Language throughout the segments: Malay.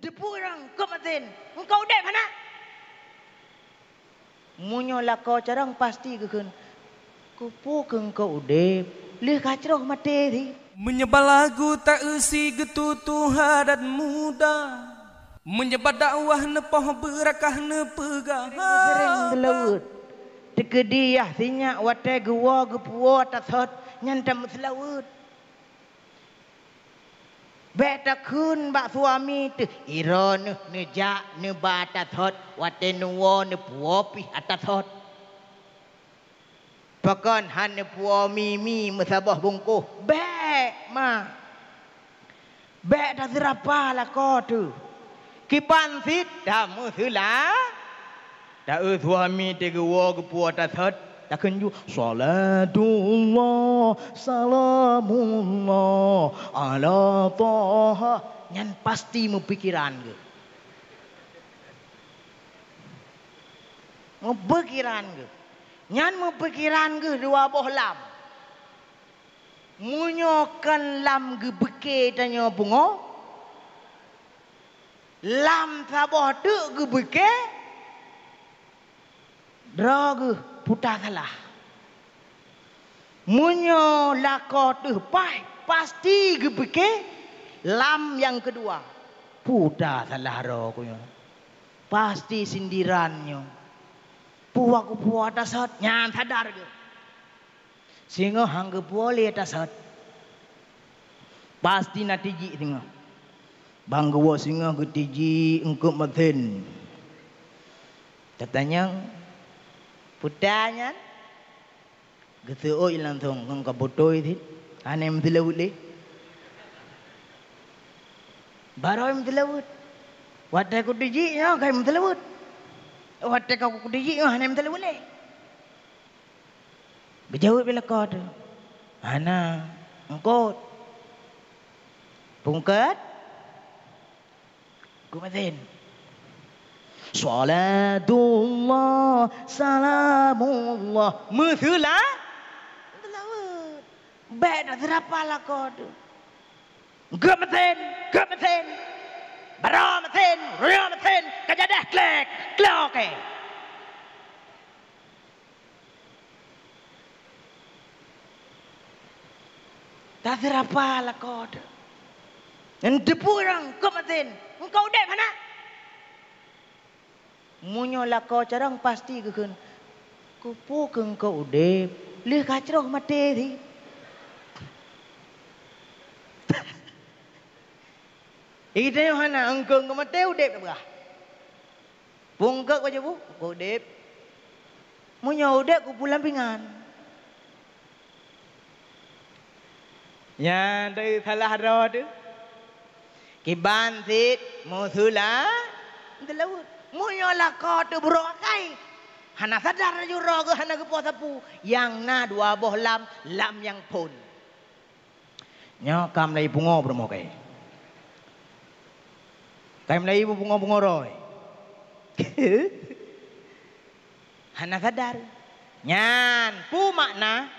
debu orang kau matin. Engkau dek mana? Munyo lakau carang pasti kekun. Kupu kau udep. Lih kacroh materi. Menyebab lagu tak usi tuha dan muda. Menyebab dakwah nepoh berakah nepegah. Sering selawut. Tegedi yah sinyak watai gua gepua tasot. Nyantam selawut. Beta kun bak suami tu ira ne ne ja ne ba ta thot wa te nu wo ne puo pi ata thot. Pakon han ne puo mi mi mesabah bungku be ma. Be ta zirapa la ko tu. Ki ban sit da mu sila. Da e eh, suami te ge wo ge puo ta thot. Dah kenyu Salatullah Salamullah Ala toha Yang pasti mempikiran ke Mempikiran ke Yang mempikiran ke Dua buah lam Munyokan lam ke Beke tanya bunga Lam sabah tu ke beke Draga budak lah. Munyo lako tepai pasti gebeke lam yang kedua. Puda salah rokunya. Pasti sindirannya. Puak puak dasar nyan sadar ge. Singo hangge boleh dasar. Pasti natiji singo. Bangguwa singo getiji engkau maten. Tetanya ബുദ്ധാ ഞാൻ ബുദ്ധോയി ആനെ ബറോ എന്തിലൂട്ട് ഒറ്റ കുട്ടി ജി ഞാൻ എന്തിലൂട്ട് ഒറ്റ കുട്ടി ജി ആനെ എന്തിലൂലെ ബിജു വിളക്കോട്ട് ആനക്കോട്ട് പൂക്കാട്ട് കുമതേ Salatullah Salamullah Mesela Baik nak serapa lah kau tu Gak mesin Gak mesin Bara mesin Ria mesin Kajak dah klik Klik Tak serapa lah kau tu Yang depurang Gak mesin Kau dek mana munyo lako carang pasti kekun, Kupu keng ke udep, lih kacroh mati di. Ida yang mana engkong ke mati udep apa? Bungkak baju bu, ke udep. Munyo udep kupu lampingan. Ya, dari salah roh tu. Kiban sit musula di laut munyo lakau tu berokai. Hana sadar juro ke hana ke puasa pu. Yang na dua boh lam, lam yang pun. Nyo kam lai bungo bermokai. Kam lai bungo bungo roy. hana sadar. Nyan pu makna.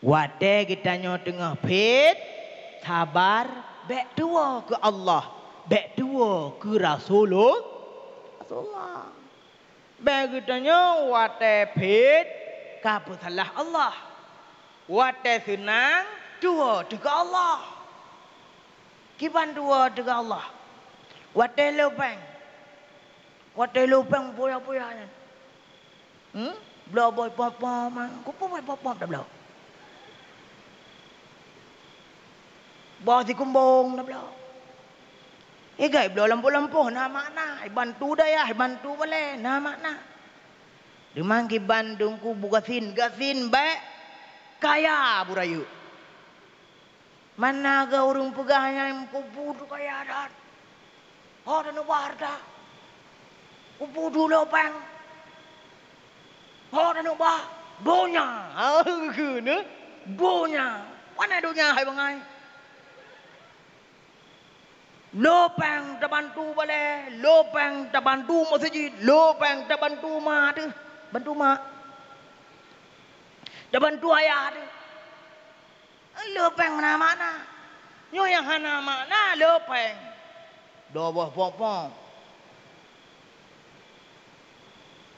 Wate kita nyo tengah pit. Sabar. Bek dua ke Allah. Bek dua ke Rasulullah. Rasulullah. Begitunya wate bid kabutlah Allah. Wate senang dua dega Allah. Kipan dua dega Allah. Wate lubang. Wate lubang boya boya ni. Hmm? Bla boy papa mang. Kupu boy papa dah bla. Bawa si kumbong dah bla. Eh guys, belah lampu-lampu nak makna, bantu dah ya, bantu boleh, nak makna. Demang ke Bandung ku bugasin, gasin baik kaya burayu. Mana ga urung pegahnya yang ku budu kaya dan. Oh ha, dan warda. Ku budu lo lah, bang. Oh ha, dan ubah. Bonya. Bonya. Mana dunia hai bangai? Bonya lopang terbantu boleh, lopang terbantu masjid, lopang bantu mak tu, bantu mak, bantu ayah tu, lopang mana mana, nyu yang mana mana lopang, dua buah popong,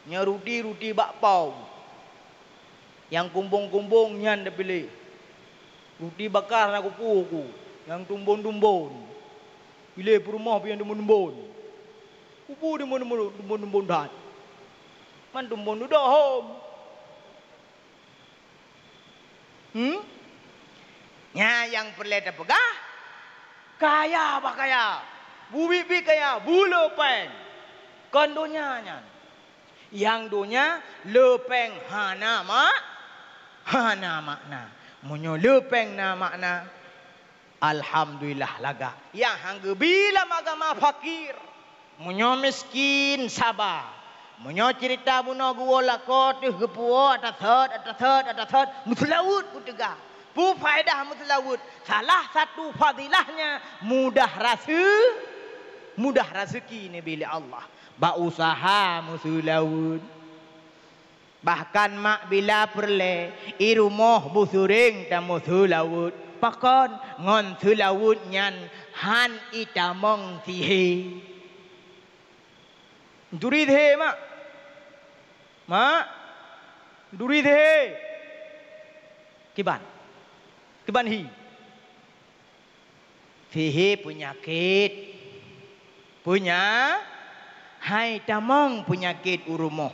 nyu ruti ruti bakpao, yang kumbung kumbung nyan dipilih, ruti bakar nak kupu kupu, yang tumbon tumbon. Bila berumah pun yang menembun. Kubu di menembun-menembun dah. Man tumbun dah hom. Hmm? Nya yang perlu pegah, Kaya apa kaya? Bubi bi kaya, bulu pen. Kondonya nya. Yang dunia lepeng hana mak hana makna. Munyo lepeng na makna Alhamdulillah laga. Yang hangga bila agama fakir. Munyo miskin sabar. Munyo cerita buna gua lakot. Gepua atasat, atasat, atasat. Mutlawut kutega. Pu faedah mutlawut. Salah satu fadilahnya. Mudah rasa. Mudah rezeki ni bila Allah. Ba usaha mutlawut. Bahkan mak bila perle. Irumoh busuring dan mutlawut. Mutlawut pakon ngon thulawut nyan han itamong tihi duri dhe ma ma duri dhe kiban kiban hi tihi penyakit punya hai tamong penyakit urumoh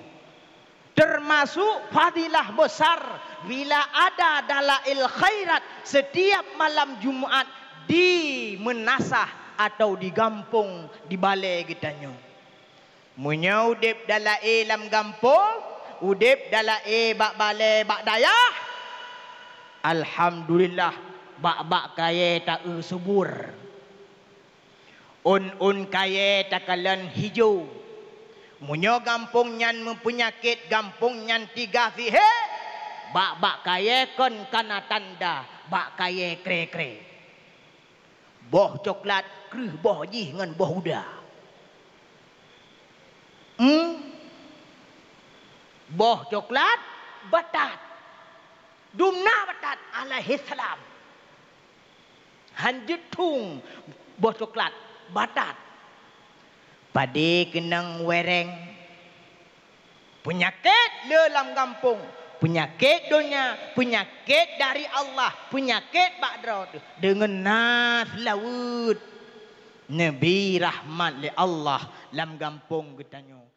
Termasuk fadilah besar bila ada dalail khairat setiap malam Jumaat di menasah atau di gampung di balai gitanya. Munya udip dalail lam gampung, udep dalail bak balai bak dayah. Alhamdulillah bak bak kaya tak subur. Un un kaya tak kalan hijau. Munyo gampung nyan mempunyakit gampung nyan tiga fihe. Bak bak kaya kon kana tanda. Bak kaya kre kre. Boh coklat kruh boh jih ngan boh uda. Hmm? Boh coklat batat. Dumna batat ala salam. Hanjit tung boh coklat batat. Padi kenang wereng. Penyakit dalam kampung. Penyakit dunia. Penyakit dari Allah. Penyakit badra. Dengan nas laut. Nabi rahmat li Allah. Dalam kampung kita tanya.